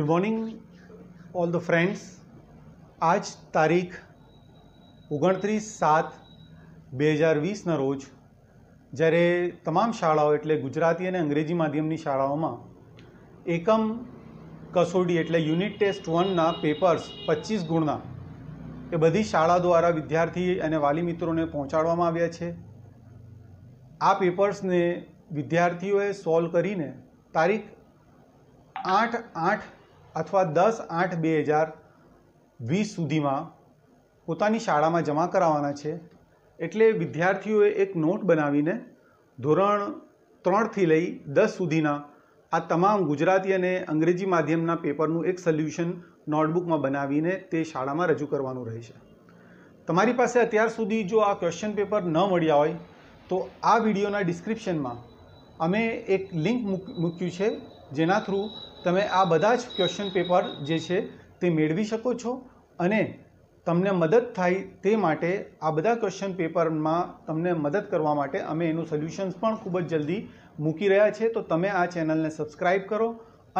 good morning all the friends આજ તારીખ ઓગણત્રીસ સાત બે હજાર વીસના રોજ જ્યારે તમામ શાળાઓ એટલે ગુજરાતી અને અંગ્રેજી માધ્યમની શાળાઓમાં એકમ કસોડી એટલે યુનિટ ટેસ્ટ વનના પેપર્સ પચીસ ગુણના એ બધી શાળા દ્વારા વિદ્યાર્થી અને વાલી મિત્રોને પહોંચાડવામાં આવ્યા છે આ પેપર્સને વિદ્યાર્થીઓએ સોલ્વ કરીને તારીખ આઠ આઠ અથવા દસ આઠ બે હજાર વીસ સુધીમાં પોતાની શાળામાં જમા કરાવવાના છે એટલે વિદ્યાર્થીઓએ એક નોટ બનાવીને ધોરણ ત્રણથી લઈ દસ સુધીના આ તમામ ગુજરાતી અને અંગ્રેજી માધ્યમના પેપરનું એક સોલ્યુશન નોટબુકમાં બનાવીને તે શાળામાં રજૂ કરવાનું રહેશે તમારી પાસે અત્યાર સુધી જો આ ક્વેશ્ચન પેપર ન મળ્યા હોય તો આ વિડીયોના ડિસ્ક્રિપ્શનમાં અમે એક લિંક મૂક્યું છે જેના થ્રુ તમે આ બધા જ ક્વેશ્ચન પેપર જે છે તે મેળવી શકો છો અને તમને મદદ થાય તે માટે આ બધા ક્વેશ્ચન પેપરમાં તમને મદદ કરવા માટે અમે એનું સોલ્યુશન્સ પણ ખૂબ જ જલ્દી મૂકી રહ્યા છે તો તમે આ ચેનલને સબસ્ક્રાઈબ કરો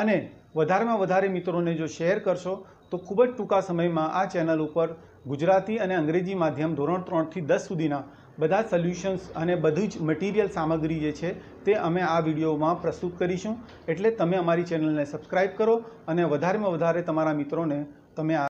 અને વધારેમાં વધારે મિત્રોને જો શેર કરશો તો ખૂબ જ ટૂંકા સમયમાં આ ચેનલ ઉપર ગુજરાતી અને અંગ્રેજી માધ્યમ ધોરણ ત્રણથી દસ સુધીના બધા સોલ્યુશન્સ અને બધું જ મટીરિયલ સામગ્રી જે છે તે અમે આ વિડીયોમાં પ્રસ્તુત કરીશું એટલે તમે અમારી ચેનલને સબસ્ક્રાઈબ કરો અને વધારેમાં વધારે તમારા મિત્રોને તમે આ